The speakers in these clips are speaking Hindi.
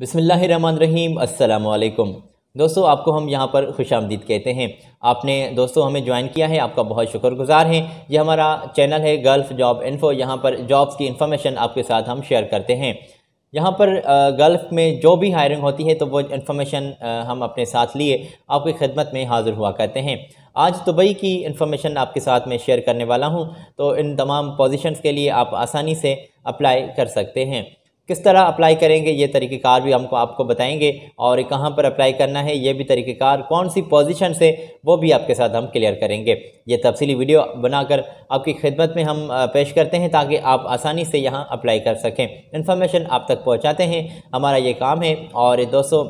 बिसमीम् अल्लाम दोस्तों आपको हम यहाँ पर खुश आमदीद कहते हैं आपने दोस्तों हमें ज्वाइन किया है आपका बहुत शुक्रगुजार हैं ये हमारा चैनल है गल्फ़ जॉब इन्फो यहाँ पर जॉब्स की इन्फॉर्मेशन आपके साथ हम शेयर करते हैं यहाँ पर गल्फ़ में जो भी हायरिंग होती है तो वो इन्फॉर्मेशन हम अपने साथ लिए आपकी खिदमत में हाज़िर हुआ करते हैं आज दुबई की इन्फॉर्मेशन आपके साथ मैं शेयर करने वाला हूँ तो इन तमाम पोजिशन के लिए आप आसानी से अप्लाई कर सकते हैं किस तरह अप्लाई करेंगे ये तरीक़ेकार भी हमको आपको बताएंगे और कहाँ पर अप्लाई करना है ये भी तरीक़ेकार कौन सी पोजीशन से वो भी आपके साथ हम क्लियर करेंगे ये तफसीली वीडियो बनाकर आपकी खिदमत में हम पेश करते हैं ताकि आप आसानी से यहाँ अप्लाई कर सकें इन्फॉर्मेशन आप तक पहुँचाते हैं हमारा ये काम है और दोस्तों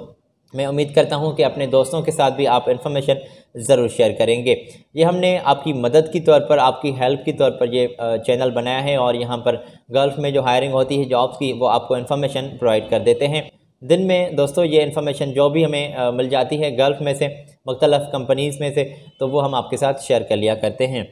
मैं उम्मीद करता हूँ कि अपने दोस्तों के साथ भी आप इन्फॉर्मेशन ज़रूर शेयर करेंगे ये हमने आपकी मदद की तौर पर आपकी हेल्प की तौर पर ये चैनल बनाया है और यहाँ पर गल्फ़ में जो हायरिंग होती है जॉब्स की वो आपको इन्फॉर्मेशन प्रोवाइड कर देते हैं दिन में दोस्तों ये इन्फॉर्मेशन जो भी हमें मिल जाती है गल्फ़ में से मुख्तलफ़ कंपनीज़ में से तो वो हम आपके साथ शेयर कर लिया करते हैं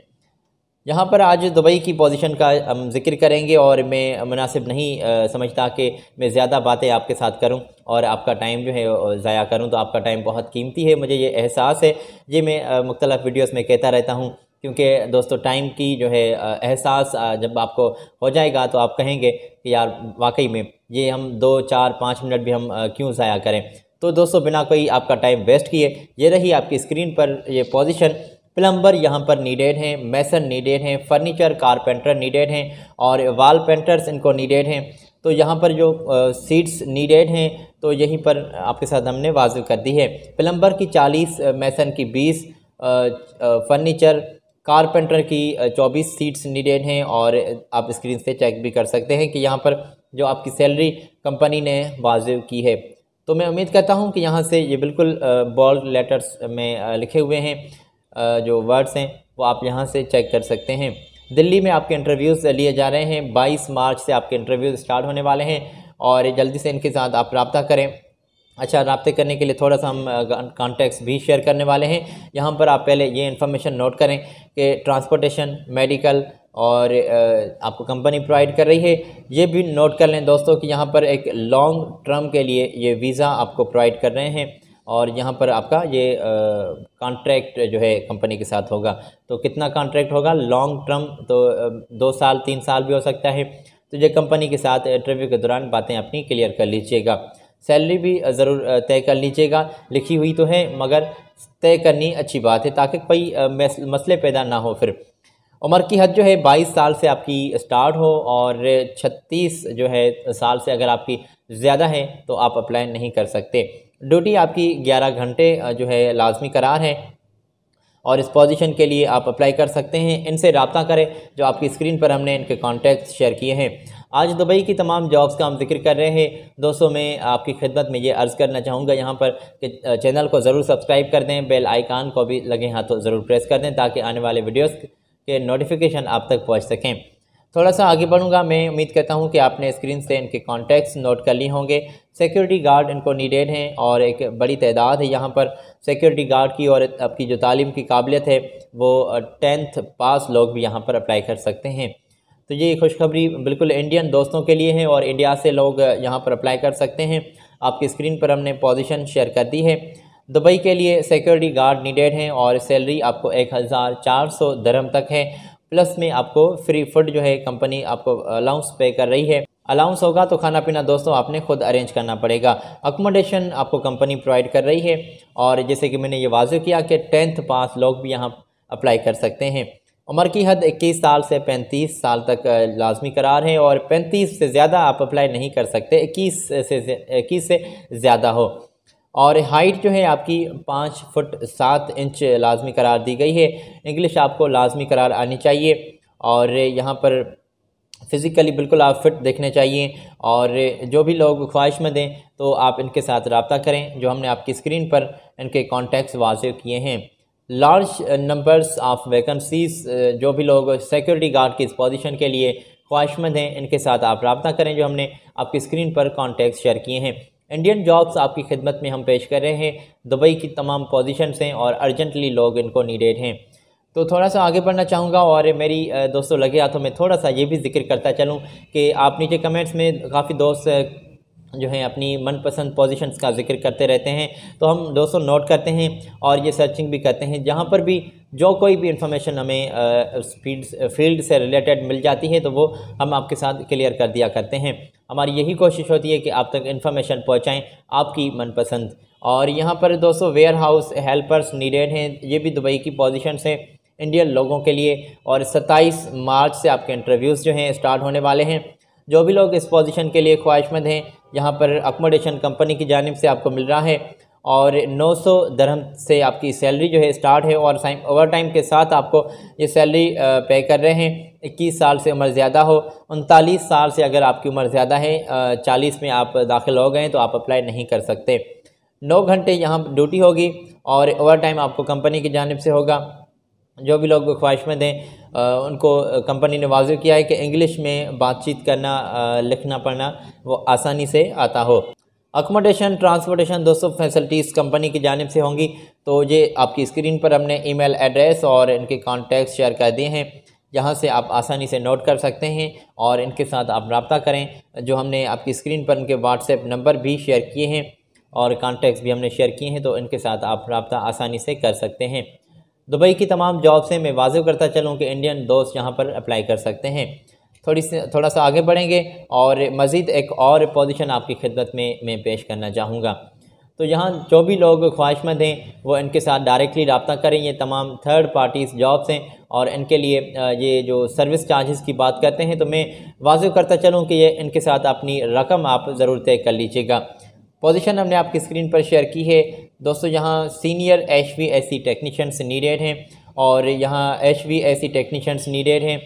यहाँ पर आज दुबई की पोजीशन का हम जिक्र करेंगे और मैं मुनासिब नहीं समझता कि मैं ज़्यादा बातें आपके साथ करूं और आपका टाइम जो है ज़ाया करूं तो आपका टाइम बहुत कीमती है मुझे ये एहसास है ये मैं मुख्तलिफ़ वीडियोस में कहता रहता हूं क्योंकि दोस्तों टाइम की जो है एहसास जब आपको हो जाएगा तो आप कहेंगे कि यार वाकई में ये हम दो चार पाँच मिनट भी हम क्यों ज़ाया करें तो दोस्तों बिना कोई आपका टाइम वेस्ट किए ये रही आपकी स्क्रीन पर ये पोजीशन प्लम्बर यहाँ पर नीडेड हैं मैसन नीडेड हैं फर्नीचर कारपेंटर नीडेड हैं और वाल पेंटर्स इनको नीडेड हैं तो यहाँ पर जो सीट्स नीडेड हैं तो यहीं पर आपके साथ हमने वाजु कर दी है प्लम्बर की चालीस मैसन की बीस फर्नीचर कारपेंटर की चौबीस सीट्स नीडेड हैं और आप स्क्रीन से चेक भी कर सकते हैं कि यहाँ पर जो आपकी सैलरी कंपनी ने वाजु की है तो मैं उम्मीद करता हूँ कि यहाँ से ये बिल्कुल बॉल लेटर्स में लिखे हुए हैं जो वर्ड्स हैं वो आप यहाँ से चेक कर सकते हैं दिल्ली में आपके इंटरव्यूज़ लिए जा रहे हैं बाईस मार्च से आपके इंटरव्यूज़ स्टार्ट होने वाले हैं और जल्दी से इनके साथ आप रबता करें अच्छा रबते करने के लिए थोड़ा सा हम कॉन्टैक्ट्स भी शेयर करने वाले हैं यहाँ पर आप पहले ये इन्फॉर्मेशन नोट करें कि ट्रांसपोर्टेशन मेडिकल और आपको कंपनी प्रोवाइड कर रही है ये भी नोट कर लें दोस्तों कि यहाँ पर एक लॉन्ग टर्म के लिए ये वीज़ा आपको प्रोवाइड कर रहे हैं और यहाँ पर आपका ये कॉन्ट्रैक्ट जो है कंपनी के साथ होगा तो कितना कॉन्ट्रैक्ट होगा लॉन्ग टर्म तो दो साल तीन साल भी हो सकता है तो ये कंपनी के साथ इंटरव्यू के दौरान बातें अपनी क्लियर कर लीजिएगा सैलरी भी ज़रूर तय कर लीजिएगा लिखी हुई तो है मगर तय करनी अच्छी बात है ताकि कोई मसले पैदा ना हो फिर उम्र की हद जो है 22 साल से आपकी स्टार्ट हो और 36 जो है साल से अगर आपकी ज़्यादा है तो आप अप्लाई नहीं कर सकते ड्यूटी आपकी 11 घंटे जो है लाजमी करार है और इस पोजीशन के लिए आप अप्लाई कर सकते हैं इनसे रबता करें जो आपकी स्क्रीन पर हमने इनके कॉन्टैक्ट शेयर किए हैं आज दुबई की तमाम जॉब्स का हम जिक्र कर रहे हैं दोस्तों मैं आपकी खिदमत में ये अर्ज़ करना चाहूँगा यहाँ पर कि चैनल को ज़रूर सब्सक्राइब कर दें बेल आइकान को भी लगे हाथों ज़रूर प्रेस कर दें ताकि आने वाले वीडियोज़ के नोटिफिकेशन आप तक पहुँच सकें थोड़ा सा आगे बढ़ूंगा मैं उम्मीद करता हूं कि आपने स्क्रीन से इनके कॉन्टैक्ट्स नोट कर लिए होंगे सिक्योरिटी गार्ड इनको नीडेड हैं और एक बड़ी तादाद है यहाँ पर सिक्योरिटी गार्ड की और आपकी जो तालीम की काबिलियत है वो टेंथ पास लोग भी यहाँ पर अप्लाई कर सकते हैं तो ये खुशखबरी बिल्कुल इंडियन दोस्तों के लिए है और इंडिया से लोग यहाँ पर अप्लाई कर सकते हैं आपकी स्क्रीन पर हमने पोजिशन शेयर कर दी है दुबई के लिए सिक्योरिटी गार्ड नीडेड हैं और सैलरी आपको एक हज़ार चार सौ दरम तक है प्लस में आपको फ्री फूड जो है कंपनी आपको अलाउंस पे कर रही है अलाउंस होगा तो खाना पीना दोस्तों आपने खुद अरेंज करना पड़ेगा अकोमोडेशन आपको कंपनी प्रोवाइड कर रही है और जैसे कि मैंने ये वाजू किया कि टेंथ पास लोग भी यहाँ अप्लाई कर सकते हैं उम्र की हद 21 साल से 35 साल तक लाजमी करार है और 35 से ज़्यादा आप अप्लाई नहीं कर सकते 21 से 21 से ज़्यादा हो और हाइट जो है आपकी पाँच फुट सात इंच लाजमी करार दी गई है इंग्लिश आपको लाजमी करार आनी चाहिए और यहाँ पर फ़िज़िकली बिल्कुल आप फिट देखने चाहिए और जो भी लोग ख्वाहिशमंद हैं तो आप इनके साथ रबता करें जो हमने आपकी स्क्रीन पर इनके कॉन्टैक्ट्स वाजे किए हैं लार्ज नंबर्स ऑफ वैकेंसीज जो भी लोग सिक्योरिटी गार्ड की इस पोजीशन के लिए ख्वाहिशमंद हैं इनके साथ आप रबता करें जो हमने आपकी स्क्रीन पर कॉन्टैक्ट शेयर किए हैं इंडियन जॉब्स आपकी खिदमत में हम पेश कर रहे हैं दुबई की तमाम पोजिशन हैं और अर्जेंटली लोग इनको नीडेड हैं तो थोड़ा सा आगे बढ़ना चाहूँगा और मेरी दोस्तों लगे हाथों में थोड़ा सा ये भी जिक्र करता चलूँ कि आप नीचे कमेंट्स में काफ़ी दोस्त जो है अपनी मनपसंद पोजीशंस का जिक्र करते रहते हैं तो हम दोस्तों नोट करते हैं और ये सर्चिंग भी करते हैं जहाँ पर भी जो कोई भी इन्फॉर्मेशन हमें स्पीड फील्ड से रिलेटेड मिल जाती है तो वो हम आपके साथ क्लियर कर दिया करते हैं हमारी यही कोशिश होती है कि आप तक इन्फॉर्मेशन पहुँचाएँ आपकी मनपसंद और यहाँ पर दोस्तों वेयर हाउस हेल्पर्स नीडेड हैं ये भी दुबई की पोजिशन हैं इंडियन लोगों के लिए और 27 मार्च से आपके इंटरव्यूज़ जो हैं स्टार्ट होने वाले हैं जो भी लोग इस पोजीशन के लिए ख्वाहिशमंद हैं यहाँ पर अकोमोडेशन कंपनी की जानब से आपको मिल रहा है और 900 दरहम से आपकी सैलरी जो है स्टार्ट है और ओवर टाइम के साथ आपको ये सैलरी पे कर रहे हैं इक्कीस साल से उम्र ज़्यादा हो उनतालीस साल से अगर आपकी उम्र ज़्यादा है चालीस में आप दाखिल हो गए तो आप अप्लाई नहीं कर सकते नौ घंटे यहाँ ड्यूटी होगी और ओवर टाइम आपको कंपनी की जानब से होगा जो भी लोग ख्वाहिश में दें उनको कंपनी ने वाजु किया है कि इंग्लिश में बातचीत करना लिखना पढ़ना वो आसानी से आता हो अकोमोडेशन ट्रांसपोर्टेशन दोस्तों फैसिलिटीज़ कंपनी की जानब से होंगी तो ये आपकी स्क्रीन पर हमने ईमेल एड्रेस और इनके कॉन्टैक्ट शेयर कर दिए हैं जहाँ से आप आसानी से नोट कर सकते हैं और इनके साथ आप रबता करें जो हमने आपकी स्क्रीन पर इनके व्हाट्सएप नंबर भी शेयर किए हैं और कॉन्टैक्ट्स भी हमने शेयर किए हैं तो इनके साथ आप रबता आसानी से कर सकते हैं दुबई की तमाम जॉब से मैं वाजिब करता चलूँ कि इंडियन दोस्त यहाँ पर अप्लाई कर सकते हैं थोड़ी सी थोड़ा सा आगे बढ़ेंगे और मज़ीद एक और पोजीशन आपकी खिदमत में मैं पेश करना चाहूँगा तो यहाँ जो भी लोग ख्वाहिशमंद हैं वो इनके साथ डायरेक्टली रबता करें ये तमाम थर्ड पार्टीज़ जॉब्स हैं और इनके लिए ये जो सर्विस चार्जेस की बात करते हैं तो मैं वाजह करता चलूँ कि ये इनके साथ अपनी रकम आप ज़रूर तय कर लीजिएगा पोजीशन हमने आपकी स्क्रीन पर शेयर की है दोस्तों यहाँ senior H V S C technicians needed हैं और यहाँ H V S C technicians needed हैं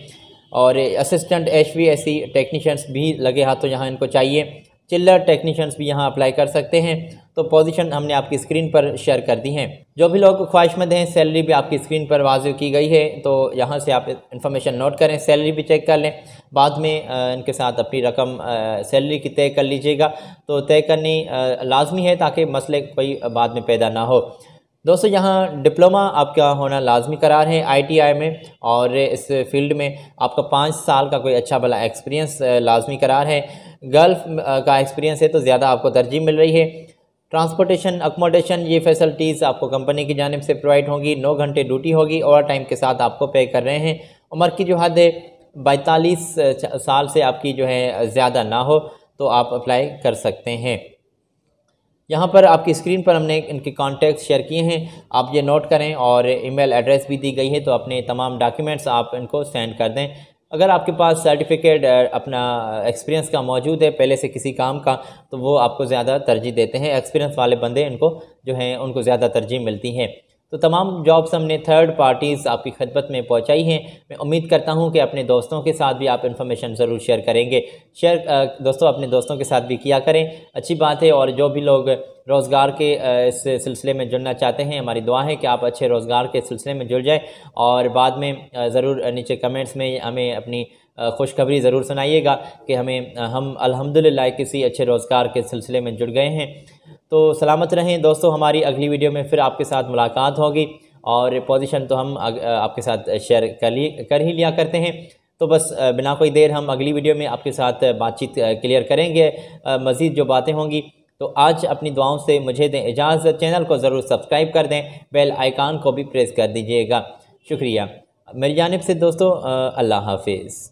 और assistant H V S C technicians भी लगे हाथों यहाँ इनको चाहिए चिल्लर टेक्नीशियंस भी यहाँ अप्लाई कर सकते हैं तो पोजीशन हमने आपकी स्क्रीन पर शेयर कर दी हैं जो भी लोग ख्वाहिशमंद हैं सैलरी भी आपकी स्क्रीन पर वाज की गई है तो यहाँ से आप इन्फॉर्मेशन नोट करें सैलरी भी चेक कर लें बाद में इनके साथ अपनी रकम सैलरी की तय कर लीजिएगा तो तय करनी लाजमी है ताकि मसले कोई बाद में पैदा ना हो दोस्तों यहाँ डिप्लोमा आपका होना लाजमी करार है आईटीआई में और इस फील्ड में आपका पाँच साल का कोई अच्छा भला एक्सपीरियंस लाजमी करार है गल्फ का एक्सपीरियंस है तो ज़्यादा आपको तरजीह मिल रही है ट्रांसपोर्टेशन अकोमोडेशन ये फैसिलिटीज़ आपको कंपनी की जानब से प्रोवाइड होंगी नौ घंटे ड्यूटी होगी और टाइम के साथ आपको पे कर रहे हैं उम्र की जो हद है बैतालीस साल से आपकी जो है ज़्यादा ना हो तो आप अप्लाई कर सकते हैं यहाँ पर आपकी स्क्रीन पर हमने इनके कॉन्टैक्ट शेयर किए हैं आप ये नोट करें और ईमेल एड्रेस भी दी गई है तो अपने तमाम डॉक्यूमेंट्स आप इनको सेंड कर दें अगर आपके पास सर्टिफिकेट अपना एक्सपीरियंस का मौजूद है पहले से किसी काम का तो वो आपको ज़्यादा तरजीह देते हैं एक्सपीरियंस वाले बंदे इनको जो हैं उनको ज़्यादा तरजीह मिलती हैं तो तमाम जॉब्स हमने थर्ड पार्टीज़ आपकी खदमत में पहुंचाई हैं मैं उम्मीद करता हूं कि अपने दोस्तों के साथ भी आप इन्फॉर्मेशन ज़रूर शेयर करेंगे शेयर दोस्तों अपने दोस्तों के साथ भी किया करें अच्छी बात है और जो भी लोग रोज़गार के इस सिलसिले में जुड़ना चाहते हैं हमारी दुआ है कि आप अच्छे रोज़गार के सिलसिले में जुड़ जाएँ और बाद में ज़रूर नीचे कमेंट्स में हमें अपनी खुशखबरी ज़रूर सुनाइएगा कि हमें हम अलहमदिल्ला किसी अच्छे रोज़गार के सिलसिले में जुड़ गए हैं तो सलामत रहें दोस्तों हमारी अगली वीडियो में फिर आपके साथ मुलाकात होगी और पोजीशन तो हम आपके साथ शेयर कर ली कर ही लिया करते हैं तो बस बिना कोई देर हम अगली वीडियो में आपके साथ बातचीत क्लियर करेंगे मज़ीद जो बातें होंगी तो आज अपनी दुआओं से मुझे दें इजाज़त चैनल को ज़रूर सब्सक्राइब कर दें बेल आइकान को भी प्रेस कर दीजिएगा शुक्रिया मेरी जानब से दोस्तों अल्लाह हाफिज़